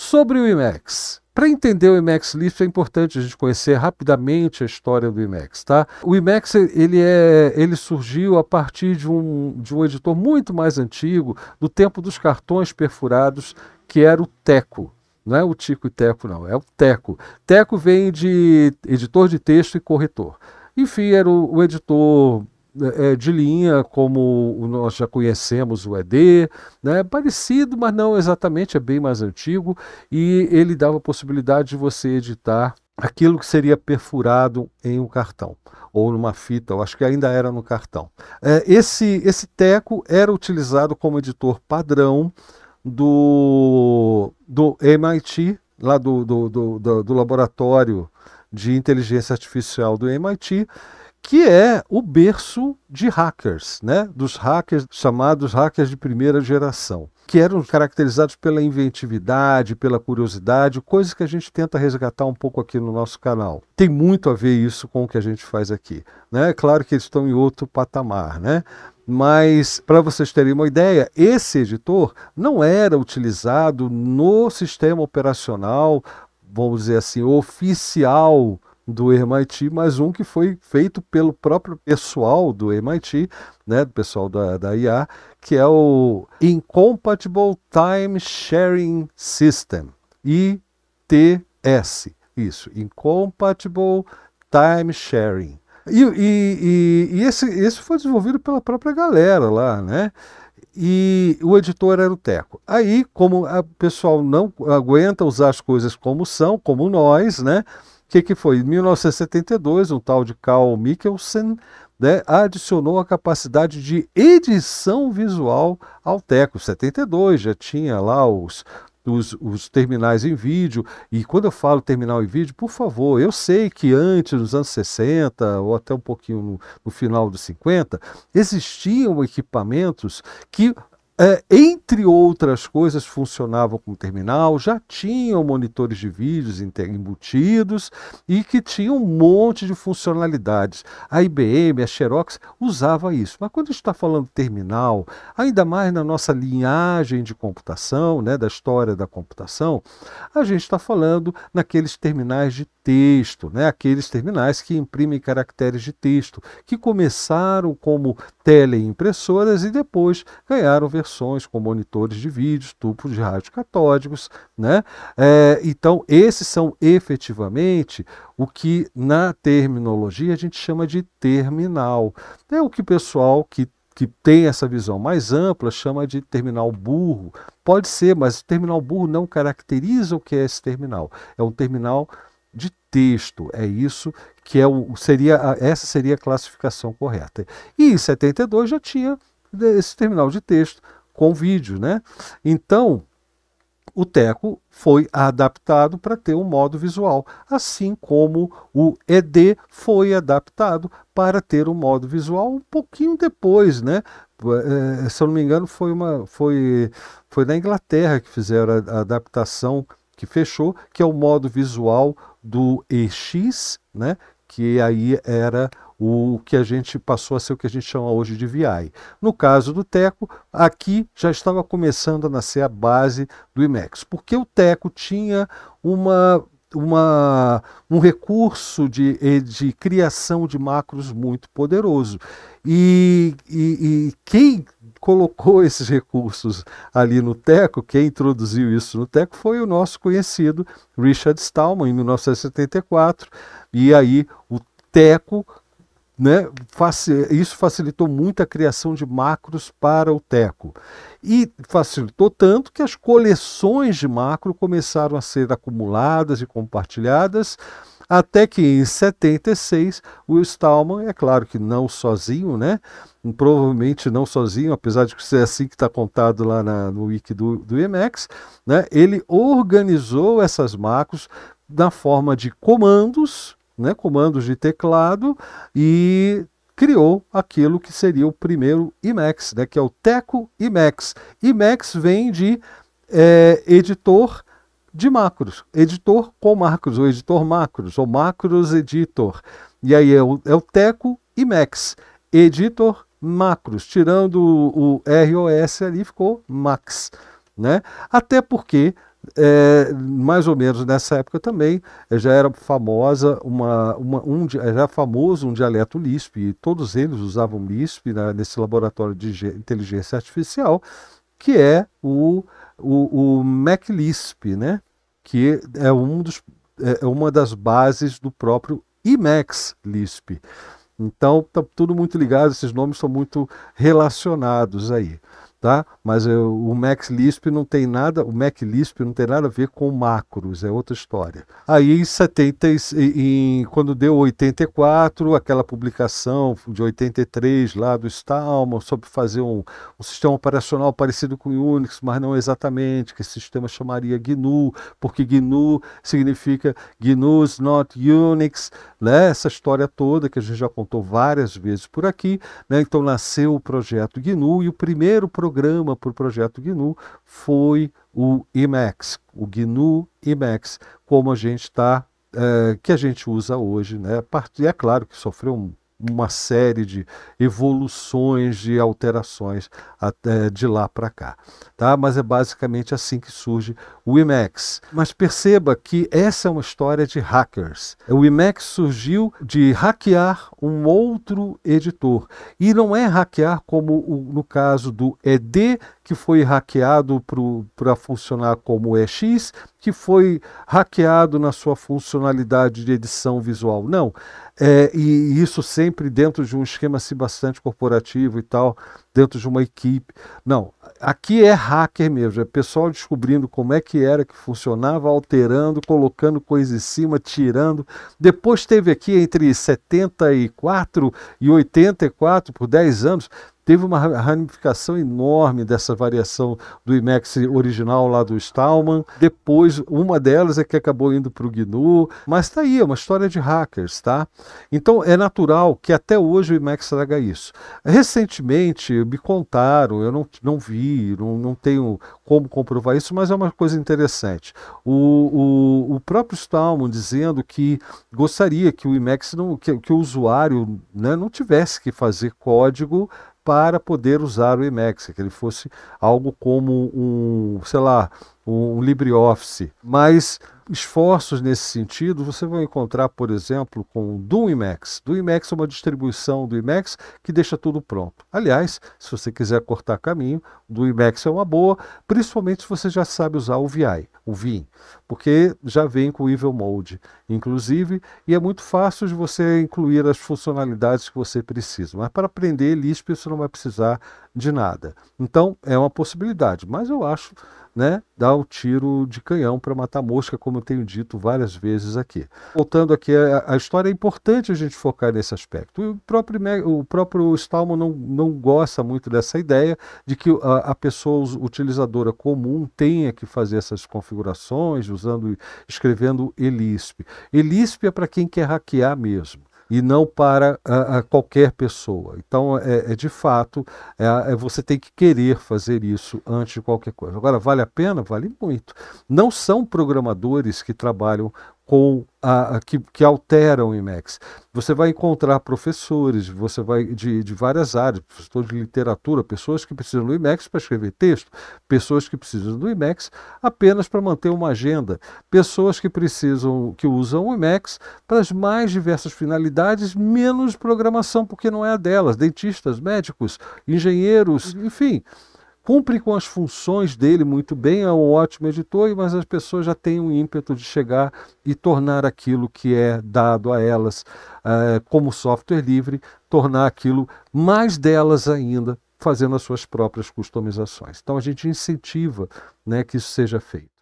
Sobre o IMEX. Para entender o IMEX Lisp é importante a gente conhecer rapidamente a história do IMEX, tá? O IMEX ele é, ele surgiu a partir de um, de um editor muito mais antigo, do tempo dos cartões perfurados, que era o Teco. Não é o Tico e Teco, não, é o Teco. Teco vem de editor de texto e corretor. Enfim, era o, o editor é, é, de linha, como nós já conhecemos o ED, né? parecido, mas não exatamente, é bem mais antigo, e ele dava a possibilidade de você editar aquilo que seria perfurado em um cartão ou numa fita, eu acho que ainda era no cartão. É, esse, esse teco era utilizado como editor padrão do, do MIT, lá do, do, do, do laboratório de inteligência artificial do MIT, que é o berço de hackers, né? dos hackers chamados hackers de primeira geração, que eram caracterizados pela inventividade, pela curiosidade, coisas que a gente tenta resgatar um pouco aqui no nosso canal. Tem muito a ver isso com o que a gente faz aqui. Né? É claro que eles estão em outro patamar, né? mas para vocês terem uma ideia, esse editor não era utilizado no sistema operacional, vamos dizer assim, oficial do MIT, mais um que foi feito pelo próprio pessoal do MIT, né, do pessoal da, da IA, que é o Incompatible Time Sharing System, ITS, isso, Incompatible Time Sharing. E, e, e, e esse, esse foi desenvolvido pela própria galera lá, né? e o editor era o Teco. Aí, como o pessoal não aguenta usar as coisas como são, como nós, né? que, que foi? Em 1972, um tal de Carl Mikkelsen né, adicionou a capacidade de edição visual ao Teco. 72 já tinha lá os, os, os, terminais em vídeo. E quando eu falo terminal em vídeo, por favor, eu sei que antes, nos anos 60 ou até um pouquinho no, no final dos 50, existiam equipamentos que é, entre outras coisas, funcionavam como terminal, já tinham monitores de vídeos embutidos e que tinham um monte de funcionalidades. A IBM, a Xerox usava isso. Mas quando a gente está falando terminal, ainda mais na nossa linhagem de computação, né, da história da computação, a gente está falando naqueles terminais de texto, né, aqueles terminais que imprimem caracteres de texto, que começaram como teleimpressoras e depois ganharam versões conversões com monitores de vídeos, tubos de rádio catódicos. Né? É, então, esses são efetivamente o que na terminologia a gente chama de terminal. É o que o pessoal que que tem essa visão mais ampla chama de terminal burro. Pode ser, mas o terminal burro não caracteriza o que é esse terminal. É um terminal de texto. É isso que é o, seria essa seria a classificação correta. E em 72 já tinha né, esse terminal de texto com vídeo, né? Então, o Teco foi adaptado para ter um modo visual, assim como o ED foi adaptado para ter um modo visual um pouquinho depois, né? Eh, se eu não me engano, foi, uma, foi, foi na Inglaterra que fizeram a, a adaptação que fechou, que é o modo visual do EX, né? que aí era o que a gente passou a ser o que a gente chama hoje de VI. No caso do Teco, aqui já estava começando a nascer a base do IMEX, porque o Teco tinha uma uma, um recurso de, de criação de macros muito poderoso. E, e, e, quem colocou esses recursos ali no Teco, quem introduziu isso no Teco, foi o nosso conhecido Richard Stallman, em 1974. E aí o Teco né? Isso facilitou muito a criação de macros para o Teco. E facilitou tanto que as coleções de macro começaram a ser acumuladas e compartilhadas, até que em 76 o Stallman, é claro que não sozinho, né? provavelmente não sozinho, apesar de ser é assim que está contado lá na, no wiki do, do IMEX, né? ele organizou essas macros na forma de comandos né, comandos de teclado e criou aquilo que seria o primeiro IMAX, né, que é o Teco IMAX. IMAX vem de é, editor de macros, editor com macros, ou editor macros, ou macros editor. E aí é o, é o Teco IMAX, editor macros, tirando o, o ROS ali ficou Max, né? Até porque é, mais ou menos nessa época também eh, já era famosa uma, uma um, já famoso um dialeto Lisp, e todos eles usavam Lisp né, nesse laboratório de inteligência artificial, que é o, o, o MacLisp, né, que é, um dos, é, é uma das bases do próprio Emacs Lisp. Então, tá tudo muito ligado, esses nomes são muito relacionados aí tá? Mas eu, o Max Lisp não tem nada, o Mac Lisp não tem nada a ver com macros, é outra história. Aí em 70, em, quando deu 84, aquela publicação de 83 lá do Stallman sobre fazer um, um sistema operacional parecido com o Unix, mas não exatamente, que esse sistema chamaria GNU, porque GNU significa GNU's not Unix, né? Essa história toda que a gente já contou várias vezes por aqui, né? Então nasceu o projeto GNU e o primeiro projeto programa por projeto GNU foi o Emacs, o GNU Emacs, como a gente está é, eh, que a gente usa hoje, né? E é claro que sofreu um, uma série de evoluções, de alterações até eh, de lá para cá. Tá? Mas é basicamente assim que surge o Emacs. Mas perceba que essa é uma história de hackers. O Emacs surgiu de hackear um outro editor. E não é hackear como o, no caso do ED, que foi hackeado para funcionar como EX, que foi hackeado na sua funcionalidade de edição visual. Não. É, e isso sempre dentro de um esquema assim, bastante corporativo e tal, dentro de uma equipe. Não. Aqui é hacker mesmo, é pessoal descobrindo como é que era que funcionava, alterando, colocando coisa em cima, tirando. Depois teve aqui entre 74 e 84, por 10 anos, teve uma ramificação enorme dessa variação do IMAX original lá do Stallman. Depois, uma delas é que acabou indo para o GNU, mas está aí, é uma história de hackers, tá? Então, é natural que até hoje o IMAX traga isso. Recentemente, me contaram, eu não, não vi, não, não tenho como comprovar isso, mas é uma coisa interessante. O, o, o próprio Stallman dizendo que gostaria que o IMAX, não, que, que o usuário né, não tivesse que fazer código para poder usar o Emacs, que ele fosse algo como um, sei lá, um LibreOffice. Mas esforços nesse sentido, você vai encontrar, por exemplo, com o do Imax. Do Imax é uma distribuição do Imax que deixa tudo pronto. Aliás, se você quiser cortar caminho, do Imax é uma boa, principalmente se você já sabe usar o VI, o VIN, porque já vem com o Evil Mode, inclusive, e é muito fácil de você incluir as funcionalidades que você precisa. Mas para aprender Lisp, você não vai precisar de nada. Então, é uma possibilidade, mas eu acho, né, dar o um tiro de canhão para matar mosca, como como eu tenho dito várias vezes aqui. Voltando aqui, a, a história é importante a gente focar nesse aspecto. o próprio, o próprio Stallman não, não gosta muito dessa ideia de que a, a pessoa utilizadora comum tenha que fazer essas configurações usando escrevendo ELISP. ELISP é para quem quer hackear mesmo e não para a, a qualquer pessoa. Então, é, é de fato, é, é, você tem que querer fazer isso antes de qualquer coisa. Agora, vale a pena? Vale muito. Não são programadores que trabalham com a, a, que, que alteram o IMEX. Você vai encontrar professores, você vai de, de várias áreas, professores de literatura, pessoas que precisam do IMEX para escrever texto, pessoas que precisam do IMEX apenas para manter uma agenda, pessoas que precisam, que usam o IMEX para as mais diversas finalidades, menos programação, porque não é a delas, dentistas, médicos, engenheiros, uhum. enfim cumpre com as funções dele muito bem, é um ótimo editor, mas as pessoas já têm um ímpeto de chegar e tornar aquilo que é dado a elas uh, como software livre, tornar aquilo mais delas ainda, fazendo as suas próprias customizações. Então a gente incentiva né, que isso seja feito.